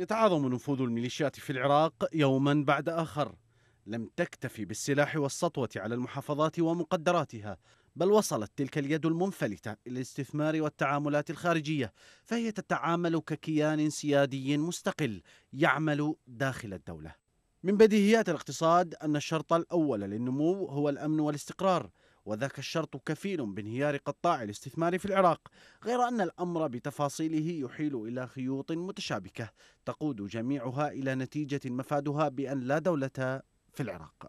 يتعاظم نفوذ الميليشيات في العراق يوما بعد آخر لم تكتفي بالسلاح والسطوة على المحافظات ومقدراتها بل وصلت تلك اليد المنفلتة إلى الاستثمار والتعاملات الخارجية فهي تتعامل ككيان سيادي مستقل يعمل داخل الدولة من بديهيات الاقتصاد أن الشرط الأول للنمو هو الأمن والاستقرار وذاك الشرط كفيل بانهيار قطاع الاستثمار في العراق غير أن الأمر بتفاصيله يحيل إلى خيوط متشابكة تقود جميعها إلى نتيجة مفادها بأن لا دولة في العراق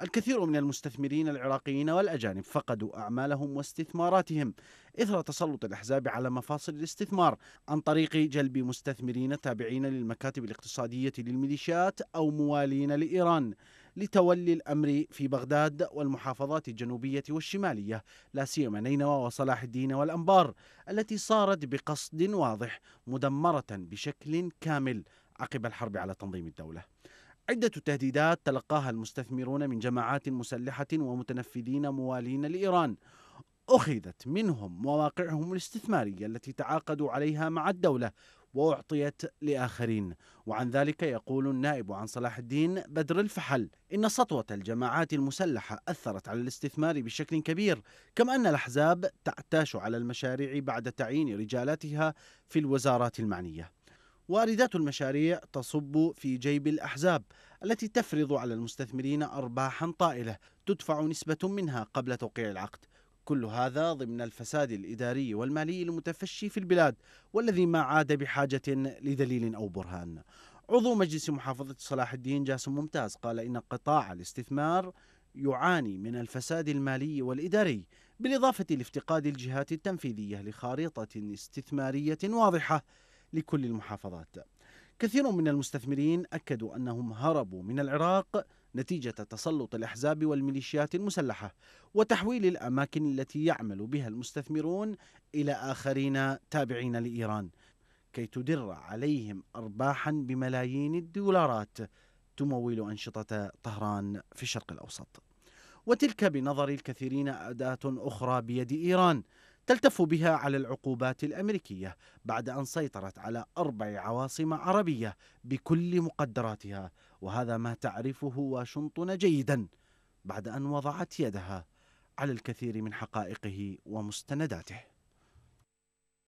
الكثير من المستثمرين العراقيين والأجانب فقدوا أعمالهم واستثماراتهم إثر تسلط الأحزاب على مفاصل الاستثمار عن طريق جلب مستثمرين تابعين للمكاتب الاقتصادية للميليشيات أو موالين لإيران لتولي الأمر في بغداد والمحافظات الجنوبية والشمالية لا سيما نينوى وصلاح الدين والأنبار التي صارت بقصد واضح مدمرة بشكل كامل عقب الحرب على تنظيم الدولة عدة تهديدات تلقاها المستثمرون من جماعات مسلحة ومتنفذين موالين لإيران أخذت منهم مواقعهم الاستثمارية التي تعاقدوا عليها مع الدولة وأعطيت لآخرين وعن ذلك يقول النائب عن صلاح الدين بدر الفحل إن سطوة الجماعات المسلحة أثرت على الاستثمار بشكل كبير كما أن الأحزاب تعتاش على المشاريع بعد تعيين رجالاتها في الوزارات المعنية واردات المشاريع تصب في جيب الأحزاب التي تفرض على المستثمرين أرباحا طائلة تدفع نسبة منها قبل توقيع العقد كل هذا ضمن الفساد الاداري والمالي المتفشي في البلاد والذي ما عاد بحاجه لدليل او برهان. عضو مجلس محافظه صلاح الدين جاسم ممتاز قال ان قطاع الاستثمار يعاني من الفساد المالي والاداري بالاضافه لافتقاد الجهات التنفيذيه لخارطه استثماريه واضحه لكل المحافظات. كثير من المستثمرين اكدوا انهم هربوا من العراق نتيجة تسلط الأحزاب والميليشيات المسلحة وتحويل الأماكن التي يعمل بها المستثمرون إلى آخرين تابعين لإيران كي تدر عليهم أرباحا بملايين الدولارات تمول أنشطة طهران في الشرق الأوسط وتلك بنظر الكثيرين أداة أخرى بيد إيران تلتف بها على العقوبات الأمريكية بعد أن سيطرت على أربع عواصم عربية بكل مقدراتها وهذا ما تعرفه واشنطن جيدا بعد أن وضعت يدها على الكثير من حقائقه ومستنداته